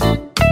Thank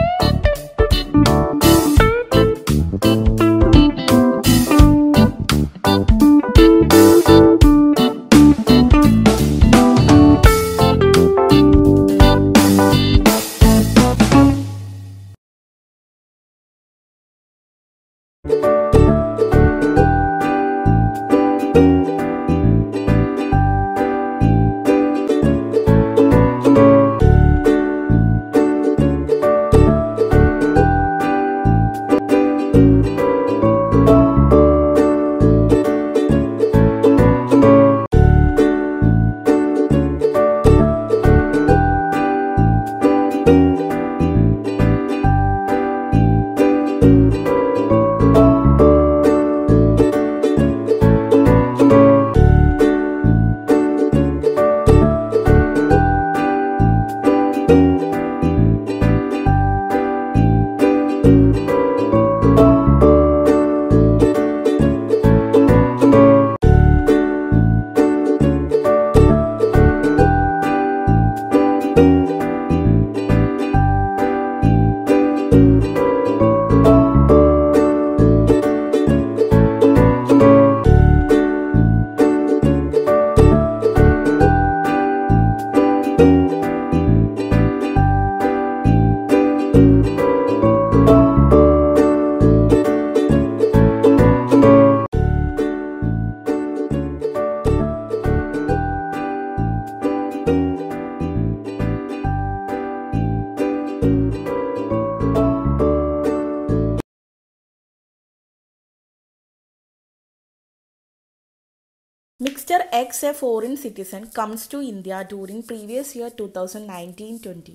Mister X a foreign citizen comes to India during previous year two thousand nineteen twenty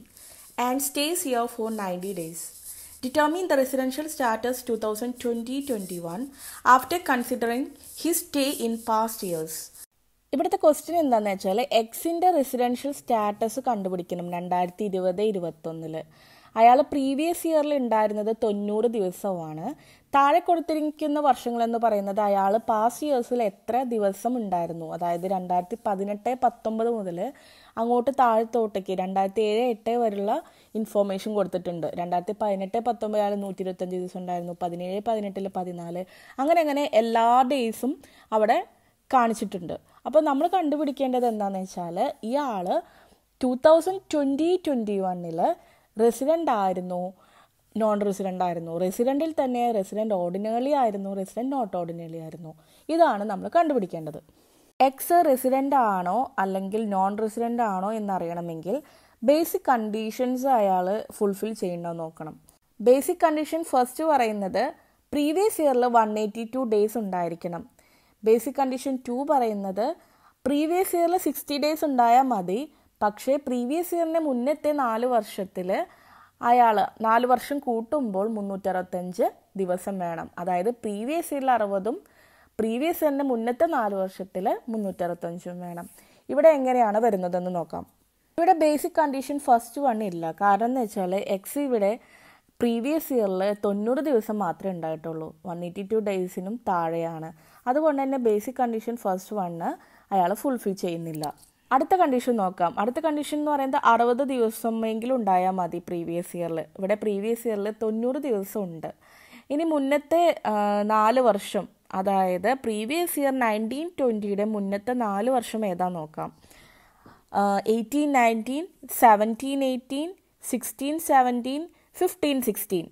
and stays year four ninety days Determine the residential status 2020-21 after considering his stay in past years. ഇവിടുത്തെ question എന്താണെന്ന് വെച്ചാൽ എക്സിൻ്റെ residential status കണ്ടുപിടിക്കണം രണ്ടായിരത്തി ഇരുപത് ഇരുപത്തൊന്നിൽ അയാൾ previous ഇയറിൽ ഉണ്ടായിരുന്നത് തൊണ്ണൂറ് ദിവസമാണ് താഴെ കൊടുത്തിരിക്കുന്ന വർഷങ്ങളെന്ന് പറയുന്നത് അയാൾ പാസ്റ്റ് ഇയേഴ്സിൽ എത്ര ദിവസം ഉണ്ടായിരുന്നു അതായത് രണ്ടായിരത്തി പതിനെട്ട് പത്തൊമ്പത് മുതൽ അങ്ങോട്ട് താഴത്തോട്ടേക്ക് രണ്ടായിരത്തി ഏഴ് എട്ട് വരെയുള്ള ഇൻഫോർമേഷൻ കൊടുത്തിട്ടുണ്ട് രണ്ടായിരത്തി പതിനെട്ട് പത്തൊമ്പത് അയാൾ നൂറ്റി ഇരുപത്തഞ്ച് ദിവസം ഉണ്ടായിരുന്നു പതിനേഴ് പതിനെട്ടിൽ പതിനാല് അങ്ങനെ അങ്ങനെ എല്ലാ ഡേയ്സും അവിടെ കാണിച്ചിട്ടുണ്ട് അപ്പോൾ നമ്മൾ കണ്ടുപിടിക്കേണ്ടത് എന്താണെന്ന് വെച്ചാൽ ഇയാൾ ടു തൗസൻഡ് ട്വൻറ്റി ട്വൻറ്റി വണ്ണിൽ റെസിഡൻ്റ് ആയിരുന്നു നോൺ റെസിഡൻ്റ് ആയിരുന്നു റെസിഡൻറ്റിൽ തന്നെ റെസിഡൻ്റ് ഓർഡിനറി ആയിരുന്നു റെസിഡൻറ്റ് നോട്ട് ഓർഡിനറി ആയിരുന്നു ഇതാണ് നമ്മൾ കണ്ടുപിടിക്കേണ്ടത് എക്സ് റെസിഡൻ്റ് ആണോ അല്ലെങ്കിൽ നോൺ റെസിഡൻ്റ് ആണോ എന്നറിയണമെങ്കിൽ ബേസിക് കണ്ടീഷൻസ് അയാൾ ഫുൾഫിൽ ചെയ്യേണ്ടത് നോക്കണം ബേസിക് കണ്ടീഷൻ ഫസ്റ്റ് പറയുന്നത് പ്രീവിയസ് ഇയറിൽ വൺ എയ്റ്റി ടു ഡേയ്സ് ഉണ്ടായിരിക്കണം ബേസിക് കണ്ടീഷൻ ടു പറയുന്നത് പ്രീവിയസ് ഇയറിൽ സിക്സ്റ്റി ഡേയ്സ് ഉണ്ടായാൽ മതി പക്ഷേ പ്രീവിയസ് ഇയറിന് മുന്നത്തെ നാല് വർഷത്തിൽ അയാൾ നാല് വർഷം കൂട്ടുമ്പോൾ മുന്നൂറ്ററുപത്തഞ്ച് ദിവസം വേണം അതായത് പ്രീവിയസ് ഇയറിൽ അറുപതും പ്രീവിയസ് ഇയറിന് മുന്നത്തെ നാല് വർഷത്തിൽ മുന്നൂറ്ററുപത്തഞ്ചും വേണം ഇവിടെ എങ്ങനെയാണ് വരുന്നതെന്ന് നോക്കാം ഇവിടെ ബേസിക് കണ്ടീഷൻ ഫസ്റ്റ് വൺ ഇല്ല കാരണം എന്ന് വെച്ചാൽ എക്സ് ഇവിടെ പ്രീവിയസ് ഇയറിൽ തൊണ്ണൂറ് ദിവസം മാത്രമേ ഉണ്ടായിട്ടുള്ളൂ വൺ എയ്റ്റി ടു ഡേയ്സിനും താഴെയാണ് അതുകൊണ്ട് തന്നെ ബേസിക് കണ്ടീഷൻ ഫസ്റ്റ് വണ് അയാൾ ഫുൾഫിൽ ചെയ്യുന്നില്ല അടുത്ത കണ്ടീഷൻ നോക്കാം അടുത്ത കണ്ടീഷൻ എന്ന് പറയുന്നത് അറുപത് ദിവസമെങ്കിലും ഉണ്ടായാൽ മതി പ്രീവിയസ് ഇയറിൽ ഇവിടെ പ്രീവിയസ് ഇയറിൽ തൊണ്ണൂറ് ദിവസം ഉണ്ട് ഇനി മുന്നത്തെ നാല് വർഷം അതായത് പ്രീവിയസ് ഇയർ നയൻറ്റീൻ ട്വൻറ്റിയുടെ മുന്നത്തെ നാല് വർഷം ഏതാ നോക്കാം eighteen nineteen seventeen eighteen sixteen seventeen fifteen sixteen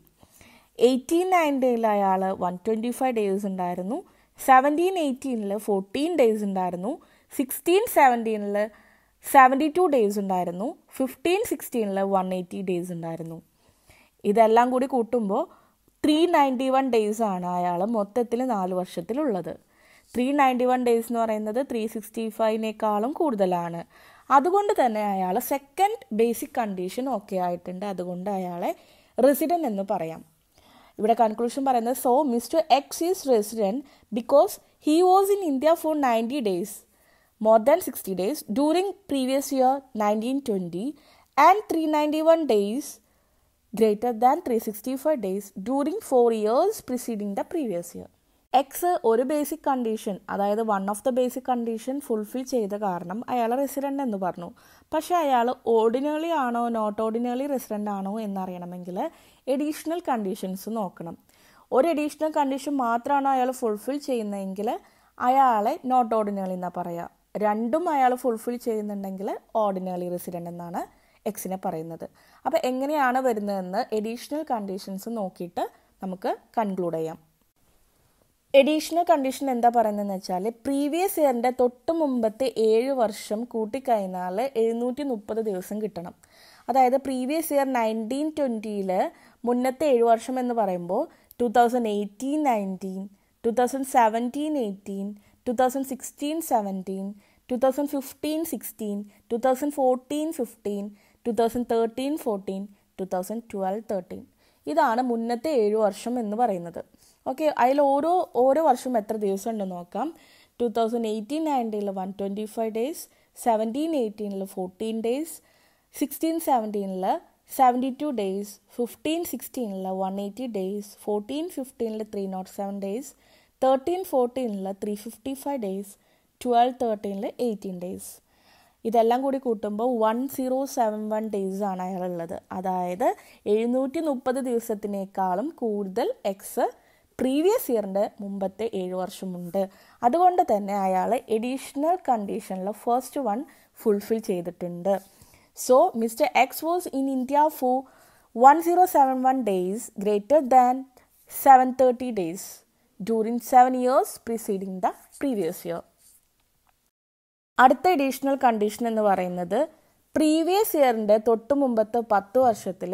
eighteen നയൻറ്റീനിൽ അയാൾ വൺ ട്വൻറ്റി ഫൈവ് ഡേയ്സ് ഉണ്ടായിരുന്നു സെവൻറ്റീൻ എയ്റ്റീനിൽ ഫോർട്ടീൻ ഡേയ്സ് ഉണ്ടായിരുന്നു സിക്സ്റ്റീൻ സെവൻറ്റീനിൽ സെവൻറ്റി ടു ഡേയ്സ് ഉണ്ടായിരുന്നു ഫിഫ്റ്റീൻ സിക്സ്റ്റീനിൽ വൺ എയ്റ്റി ഡേയ്സ് ഉണ്ടായിരുന്നു ഇതെല്ലാം കൂടി കൂട്ടുമ്പോൾ ത്രീ നയൻറ്റി വൺ ഡേയ്സ് ആണ് അയാൾ മൊത്തത്തിൽ നാല് വർഷത്തിലുള്ളത് ത്രീ നയൻറ്റി വൺ ഡേയ്സ് എന്ന് പറയുന്നത് ത്രീ സിക്സ്റ്റി ഫൈവിനേക്കാളും കൂടുതലാണ് അതുകൊണ്ട് തന്നെ അയാൾ സെക്കൻഡ് ബേസിക് കണ്ടീഷൻ ഓക്കെ ആയിട്ടുണ്ട് അതുകൊണ്ട് അയാളെ റെസിഡൻ്റ് എന്ന് പറയാം ഇവിടെ കൺക്ലൂഷൻ പറയുന്നത് so Mister X is resident because he was in India for ninety days more than 60 days during previous year 1920 and 391 days greater than 365 days during 4 years preceding the previous year. X ഒരു basic condition അതായത് one of the basic condition fulfil ചെയ്ത കാരണം അയാൾ resident എന്ന് പറഞ്ഞു പക്ഷേ അയാൾ ordinary ആണോ നോട്ട് ഓർഡിനറി റെസിഡൻ്റ് ആണോ എന്നറിയണമെങ്കിൽ എഡീഷണൽ കണ്ടീഷൻസ് നോക്കണം ഒരു എഡീഷണൽ കണ്ടീഷൻ മാത്രമാണ് അയാൾ ഫുൾഫിൽ ചെയ്യുന്നതെങ്കിൽ അയാളെ നോട്ട് ഓർഡിനറി എന്നാണ് പറയുക രണ്ടും അയാൾ ഫുൾഫിൽ ചെയ്യുന്നുണ്ടെങ്കിൽ ഓർഡിനറി റെസിഡൻ്റ് എന്നാണ് എക്സിനെ പറയുന്നത് അപ്പോൾ എങ്ങനെയാണ് വരുന്നതെന്ന് എഡീഷണൽ കണ്ടീഷൻസ് നോക്കിയിട്ട് നമുക്ക് കൺക്ലൂഡ് ചെയ്യാം എഡീഷണൽ കണ്ടീഷൻ എന്താ പറയുന്നതെന്ന് വെച്ചാൽ പ്രീവിയസ് ഇയറിൻ്റെ തൊട്ട് മുമ്പത്തെ ഏഴ് വർഷം കൂട്ടിക്കഴിഞ്ഞാൽ എഴുന്നൂറ്റി മുപ്പത് ദിവസം കിട്ടണം അതായത് പ്രീവിയസ് ഇയർ നയൻറ്റീൻ ട്വൻറ്റിയിൽ മുന്നത്തെ ഏഴ് വർഷം എന്ന് പറയുമ്പോൾ two thousand eighteen nineteen two thousand seventeen eighteen 2016 17, 2015 16, 2014 15, 2013 14, 2012 13. ഇതാണ് മുന്നത്തെ ഏഴ് വർഷം എന്ന് പറയുന്നത് ഓക്കെ അതിൽ ഓരോ ഓരോ വർഷം എത്ര ദിവസം ഉണ്ടെന്ന് നോക്കാം ടു തൗസൻഡ് എയ്റ്റീൻ നയൻറ്റീനിൽ one twenty five days seventeen എയ്റ്റീനിൽ ഫോർട്ടീൻ ഡേയ്സ് സിക്സ്റ്റീൻ സെവൻറ്റീനിൽ സെവൻറ്റി ടു ഡേയ്സ് ഫിഫ്റ്റീൻ സിക്സ്റ്റീനിൽ വൺ എയ്റ്റി ഡേയ്സ് ഫോർട്ടീൻ ഫിഫ്റ്റീനിൽ three nought seven days thirteen ഫോർട്ടീനിൽ three fifty five days twelve തേർട്ടീനിൽ എയ്റ്റീൻ ഡേയ്സ് ഇതെല്ലാം കൂടി കൂട്ടുമ്പോൾ one zero seven one days ആണ് അയാളുള്ളത് അതായത് എഴുന്നൂറ്റി മുപ്പത് ദിവസത്തിനേക്കാളും കൂടുതൽ എക്സ് പ്രീവിയസ് ഇയറിൻ്റെ മുമ്പത്തെ ഏഴ് വർഷമുണ്ട് അതുകൊണ്ട് തന്നെ അയാൾ എഡീഷണൽ കണ്ടീഷനിൽ ഫസ്റ്റ് വൺ ഫുൾഫിൽ ചെയ്തിട്ടുണ്ട് so Mister X was in India for one zero seven one days greater than seven thirty days during seven years preceding the previous year അടുത്ത എഡീഷണൽ കണ്ടീഷൻ എന്ന് പറയുന്നത് പ്രീവിയസ് ഇയറിൻ്റെ തൊട്ട് മുമ്പത്തെ പത്ത് വർഷത്തിൽ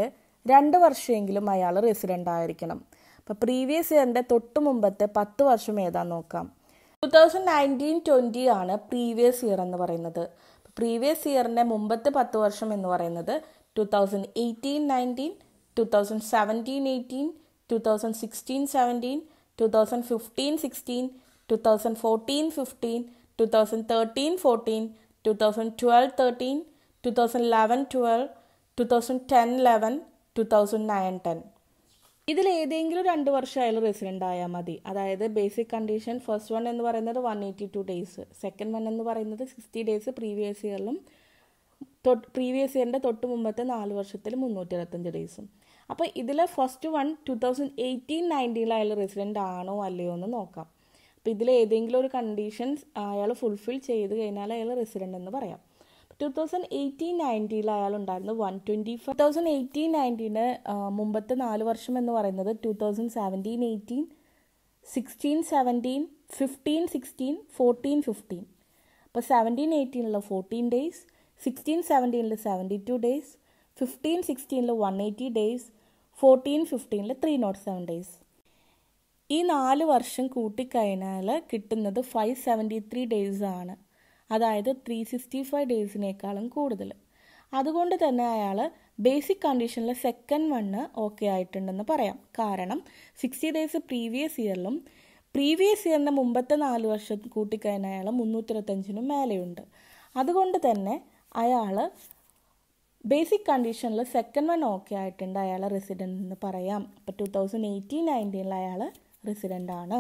രണ്ട് വർഷമെങ്കിലും അയാൾ റെസിഡൻ്റ് ആയിരിക്കണം അപ്പോൾ പ്രീവിയസ് ഇയറിൻ്റെ തൊട്ട് മുമ്പത്തെ പത്ത് വർഷം ഏതാ നോക്കാം ടു തൗസൻഡ് നയൻറ്റീൻ ട്വൻറ്റി ആണ് പ്രീവിയസ് ഇയർ എന്ന് പറയുന്നത് പ്രീവിയസ് ഇയറിൻ്റെ മുമ്പത്തെ പത്ത് വർഷം എന്ന് പറയുന്നത് two thousand eighteen nineteen two thousand seventeen eighteen two thousand sixteen seventeen two thousand fifteen sixteen two thousand fourteen fifteen two thousand thirteen fourteen two thousand twelve thirteen two thousand eleven twelve two thousand ten eleven two thousand nine ten ഇതിൽ ഏതെങ്കിലും രണ്ട് വർഷം അയാൾ resident ആയാൽ മതി അതായത് basic condition first one എന്ന് പറയുന്നത് one eighty two days second one എന്ന് പറയുന്നത് സിക്സ്റ്റി ഡേയ്സ് പ്രീവിയസ് ഇയറിലും തൊ പ്രീവിയസ് ഇയറിൻ്റെ തൊട്ട് മുമ്പത്തെ നാല് വർഷത്തിൽ മുന്നൂറ്റി അറുപത്തഞ്ച് ഡേയ്സും അപ്പോൾ ഇതിൽ first one two thousand eighteen നയൻറ്റീനിൽ അയാൾ റെസിഡൻ്റ് ആണോ അല്ലയോ എന്ന് നോക്കാം അപ്പോൾ ഇതിൽ ഏതെങ്കിലും ഒരു കണ്ടീഷൻസ് അയാൾ ഫുൾഫിൽ ചെയ്ത് കഴിഞ്ഞാൽ അയാൾ റെസിഡൻ്റ് എന്ന് പറയാം ടു തൗസൻഡ് എയ്റ്റീൻ നയൻറ്റീനിൽ അയാൾ ഉണ്ടായിരുന്നു one twenty five thousand eighteen നയൻറ്റീന് മുമ്പത്തെ നാല് വർഷം എന്ന് പറയുന്നത് two thousand seventeen eighteen sixteen seventeen fifteen sixteen fourteen fifteen അപ്പോൾ സെവൻറ്റീൻ എയ്റ്റീനിൽ ഫോർട്ടീൻ ഡേയ്സ് സിക്സ്റ്റീൻ സെവൻറ്റീനിൽ സെവൻറ്റി ടു ഡേയ്സ് ഫിഫ്റ്റീൻ സിക്സ്റ്റീനിൽ വൺ എയ്റ്റി ഡേയ്സ് ഫോർട്ടീൻ ഫിഫ്റ്റീനിൽ ത്രീ നോട്ട് സെവൻ ഡേയ്സ് ഈ നാല് വർഷം കൂട്ടിക്കഴിഞ്ഞാൽ കിട്ടുന്നത് ഫൈവ് സെവൻറ്റി ത്രീ ഡേയ്സ് ആണ് അതായത് ത്രീ സിക്സ്റ്റി ഫൈവ് ഡേയ്സിനേക്കാളും കൂടുതൽ അതുകൊണ്ട് തന്നെ അയാൾ ബേസിക് കണ്ടീഷനിൽ സെക്കൻഡ് വണ്ണ് ഓക്കെ ആയിട്ടുണ്ടെന്ന് പറയാം കാരണം സിക്സ്റ്റി ഡേയ്സ് പ്രീവിയസ് ഇയറിലും പ്രീവിയസ് ഇയറിൻ്റെ മുമ്പത്തെ നാല് വർഷം കൂട്ടിക്കഴിഞ്ഞ അയാൾ മുന്നൂറ്റി ഇരുപത്തഞ്ചിനും മേലെയുണ്ട് അതുകൊണ്ട് തന്നെ അയാൾ ബേസിക് കണ്ടീഷനിൽ സെക്കൻഡ് വൺ ഓക്കെ ആയിട്ടുണ്ട് അയാൾ റെസിഡൻ്റ് എന്ന് പറയാം അപ്പോൾ ടു തൗസൻഡ് എയ്റ്റീൻ നയൻറ്റീനിൽ അയാൾ റെസിഡൻ്റ് ആണ്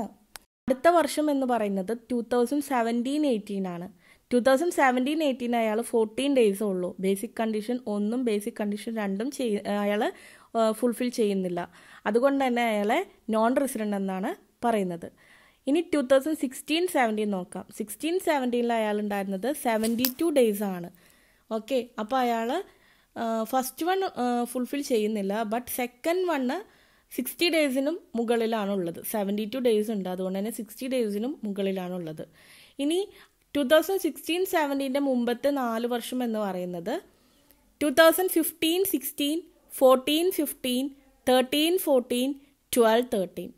അടുത്ത വർഷം എന്ന് പറയുന്നത് ടു തൗസൻഡ് സെവൻറ്റീൻ എയ്റ്റീൻ ആണ് ടു തൗസൻഡ് സെവൻറ്റീൻ എയ്റ്റീൻ അയാൾ ഫോർട്ടീൻ ഡേയ്സേ ഉള്ളൂ ബേസിക് കണ്ടീഷൻ ഒന്നും ബേസിക് കണ്ടീഷൻ രണ്ടും ചെയ് അയാൾ ഫുൾഫിൽ ചെയ്യുന്നില്ല അതുകൊണ്ട് തന്നെ അയാളെ നോൺ റെസിഡൻ്റ് എന്നാണ് പറയുന്നത് ഇനി ടു തൗസൻഡ് സിക്സ്റ്റീൻ സെവൻറ്റീൻ നോക്കാം സിക്സ്റ്റീൻ സെവൻറ്റീനിൽ അയാൾ ഉണ്ടായിരുന്നത് സെവൻറ്റി ടു ഡേയ്സ് ആണ് ഓക്കെ അപ്പോൾ അയാൾ ഫസ്റ്റ് വൺ ഫുൾഫിൽ ചെയ്യുന്നില്ല ബട്ട് സെക്കൻഡ് വണ്ണ് സിക്സ്റ്റി ഡേയ്സിനും മുകളിലാണുള്ളത് സെവൻറ്റി ടു ഡേയ്സ് ഉണ്ട് അതുകൊണ്ട് തന്നെ സിക്സ്റ്റി ഡേയ്സിനും മുകളിലാണുള്ളത് ഇനി ടു തൗസൻഡ് സിക്സ്റ്റീൻ സെവൻറ്റീൻ്റെ മുമ്പത്തെ നാല് വർഷം എന്ന് പറയുന്നത് two thousand fifteen sixteen fourteen fifteen thirteen fourteen twelve thirteen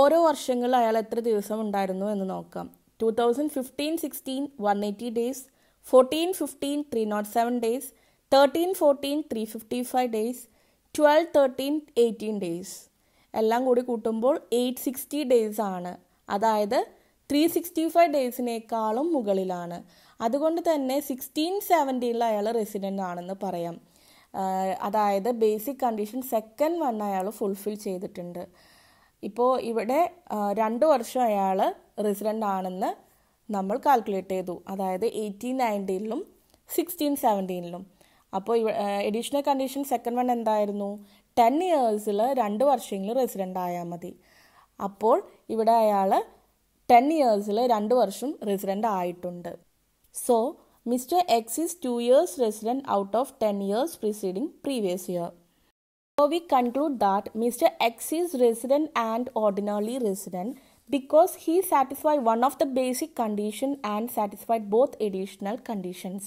ഓരോ വർഷങ്ങളിൽ അയാൾ എത്ര ദിവസം ഉണ്ടായിരുന്നു എന്ന് നോക്കാം two thousand fifteen sixteen one eighty days fourteen fifteen three nought seven days thirteen fourteen three fifty five days twelve thirteen eighteen days എല്ലാം കൂടി കൂട്ടുമ്പോൾ എയ്റ്റ് സിക്സ്റ്റി ഡേയ്സ് ആണ് അതായത് ത്രീ സിക്സ്റ്റി ഫൈവ് ഡേയ്സിനേക്കാളും മുകളിലാണ് അതുകൊണ്ട് തന്നെ സിക്സ്റ്റീൻ സെവൻറ്റീനിൽ അയാൾ റെസിഡൻ്റ് ആണെന്ന് പറയാം അതായത് ബേസിക് കണ്ടീഷൻ സെക്കൻഡ് വൺ അയാൾ ഫുൾഫിൽ ചെയ്തിട്ടുണ്ട് ഇപ്പോൾ ഇവിടെ രണ്ട് വർഷം അയാൾ റെസിഡൻ്റ് ആണെന്ന് നമ്മൾ കാൽക്കുലേറ്റ് ചെയ്തു അതായത് എയ്റ്റീൻ നയൻറ്റീനിലും സിക്സ്റ്റീൻ സെവൻറ്റീനിലും അപ്പോൾ എഡീഷണൽ കണ്ടീഷൻ സെക്കൻഡ് വൺ എന്തായിരുന്നു ടെൻ ഇയേഴ്സിൽ രണ്ട് വർഷമെങ്കിലും റെസിഡൻ്റ് ആയാൽ മതി അപ്പോൾ ഇവിടെ അയാൾ ടെൻ ഇയേഴ്സിൽ രണ്ട് വർഷം റെസിഡൻ്റ് ആയിട്ടുണ്ട് so Mister X is two years resident out of ten years preceding previous year so we conclude that Mister X is resident and ordinary resident because he satisfied one of the basic condition and satisfied both additional conditions.